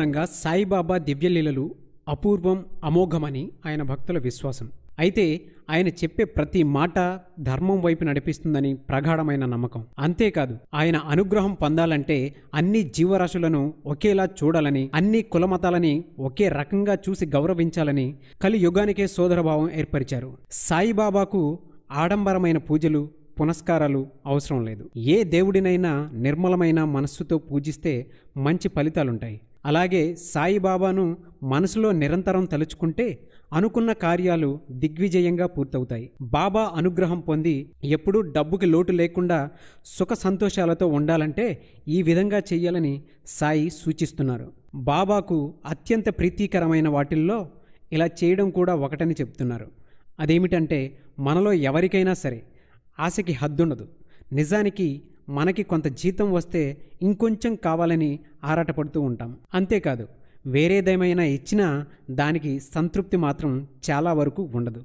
ప్రయత్నంగా సాయిబాబా దివ్యలీలలు అపూర్వం అమోఘమని ఆయన భక్తుల విశ్వాసం అయితే ఆయన చెప్పే ప్రతి మాట ధర్మం వైపు నడిపిస్తుందని ప్రగాఢమైన నమ్మకం అంతేకాదు ఆయన అనుగ్రహం పొందాలంటే అన్ని జీవరాశులను ఒకేలా చూడాలని అన్ని కులమతాలని ఒకే రకంగా చూసి గౌరవించాలని కలియుగానికే సోదరభావం ఏర్పరిచారు సాయిబాబాకు ఆడంబరమైన పూజలు పునస్కారాలు అవసరం లేదు ఏ దేవుడినైనా నిర్మలమైన మనస్సుతో పూజిస్తే మంచి ఫలితాలుంటాయి అలాగే సాయిబాబాను మనసులో నిరంతరం తలుచుకుంటే అనుకున్న కార్యాలు దిగ్విజయంగా పూర్తవుతాయి బాబా అనుగ్రహం పొంది ఎప్పుడూ డబ్బుకి లోటు లేకుండా సుఖ సంతోషాలతో ఉండాలంటే ఈ విధంగా చేయాలని సాయి సూచిస్తున్నారు బాబాకు అత్యంత ప్రీతికరమైన వాటిల్లో ఇలా చేయడం కూడా ఒకటని చెప్తున్నారు అదేమిటంటే మనలో ఎవరికైనా సరే ఆశకి హద్దుండదు నిజానికి మనకి కొంత జీతం వస్తే ఇంకొంచెం కావాలని ఆరాటపడుతూ ఉంటాం అంతేకాదు వేరేదేమైనా ఇచ్చినా దానికి సంతృప్తి మాత్రం చాలా వరకు ఉండదు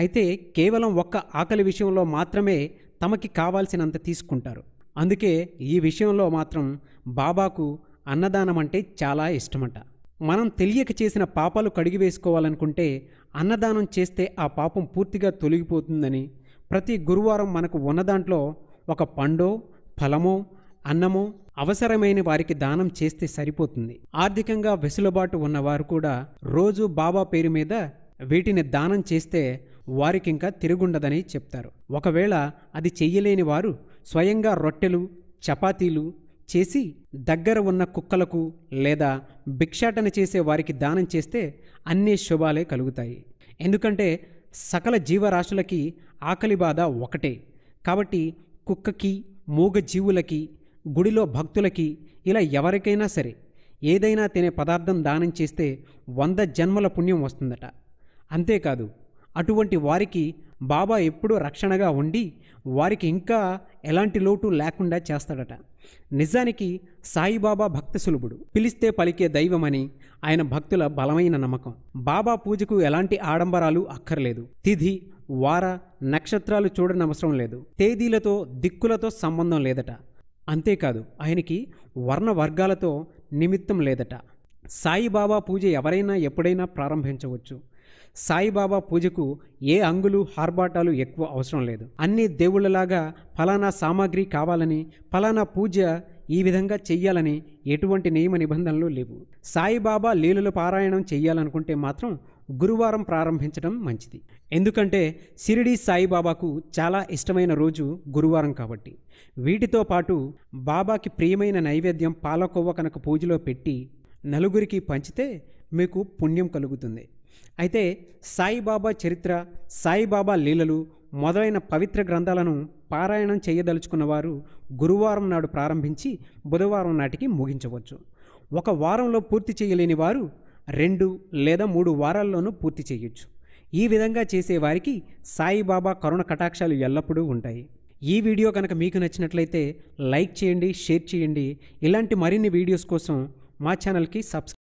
అయితే కేవలం ఒక్క ఆకలి విషయంలో మాత్రమే తమకి కావాల్సినంత తీసుకుంటారు అందుకే ఈ విషయంలో మాత్రం బాబాకు అన్నదానం అంటే చాలా ఇష్టమట మనం తెలియక చేసిన పాపాలు కడిగి వేసుకోవాలనుకుంటే అన్నదానం చేస్తే ఆ పాపం పూర్తిగా తొలగిపోతుందని ప్రతి గురువారం మనకు ఉన్న దాంట్లో ఒక పండో ఫలమో అన్నమో అవసరమైన వారికి దానం చేస్తే సరిపోతుంది ఆర్థికంగా వెసులుబాటు ఉన్నవారు కూడా రోజు బాబా పేరు మీద వీటిని దానం చేస్తే వారికింకా తిరుగుండదని చెప్తారు ఒకవేళ అది చెయ్యలేని వారు స్వయంగా రొట్టెలు చపాతీలు చేసి దగ్గర ఉన్న కుక్కలకు లేదా భిక్షాటన చేసే వారికి దానం చేస్తే అన్ని శుభాలే కలుగుతాయి ఎందుకంటే సకల జీవరాశులకి ఆకలి బాధ ఒకటే కాబట్టి కుక్కకి మూగ జీవులకి గుడిలో భక్తులకి ఇలా ఎవరికైనా సరే ఏదైనా తినే పదార్థం దానం చేస్తే వంద జన్మల పుణ్యం వస్తుందట అంతేకాదు అటువంటి వారికి బాబా ఎప్పుడూ రక్షణగా ఉండి వారికి ఇంకా ఎలాంటి లోటు లేకుండా చేస్తాడట నిజానికి సాయిబాబా భక్తి సులుభుడు పిలిస్తే పలికే దైవమని ఆయన భక్తుల బలమైన నమ్మకం బాబా పూజకు ఎలాంటి ఆడంబరాలు అక్కర్లేదు తిథి వార నక్షత్రాలు చూడనవసరం లేదు తేదీలతో దిక్కులతో సంబంధం లేదట అంతేకాదు ఆయనకి వర్ణ వర్గాలతో నిమిత్తం లేదట సాయిబాబా పూజ ఎవరైనా ఎప్పుడైనా ప్రారంభించవచ్చు సాయిబాబా పూజకు ఏ అంగులు హార్బాటాలు ఎక్కువ అవసరం లేదు అన్ని దేవుళ్ళలాగా ఫలానా సామాగ్రి కావాలని ఫలానా పూజ ఈ విధంగా చెయ్యాలని ఎటువంటి నియమ నిబంధనలు లేవు సాయిబాబా లీలలు పారాయణం చెయ్యాలనుకుంటే మాత్రం గురువారం ప్రారంభించడం మంచిది ఎందుకంటే షిరిడి సాయిబాబాకు చాలా ఇష్టమైన రోజు గురువారం కాబట్టి వీటితో పాటు బాబాకి ప్రియమైన నైవేద్యం పాలకొవ్వ కనుక పూజలో పెట్టి నలుగురికి పంచితే మీకు పుణ్యం కలుగుతుంది అయితే సాయిబాబా చరిత్ర సాయిబాబా లీలలు మొదలైన పవిత్ర గ్రంథాలను పారాయణం చేయదలుచుకున్న వారు గురువారం నాడు ప్రారంభించి బుధవారం నాటికి ముగించవచ్చు ఒక వారంలో పూర్తి చేయలేని వారు రెండు లేదా మూడు వారాల్లోనూ పూర్తి చేయొచ్చు ఈ విధంగా చేసేవారికి సాయిబాబా కరుణ కటాక్షాలు ఎల్లప్పుడూ ఉంటాయి ఈ వీడియో కనుక మీకు నచ్చినట్లయితే లైక్ చేయండి షేర్ చేయండి ఇలాంటి మరిన్ని వీడియోస్ కోసం మా ఛానల్కి సబ్స్క్రైబ్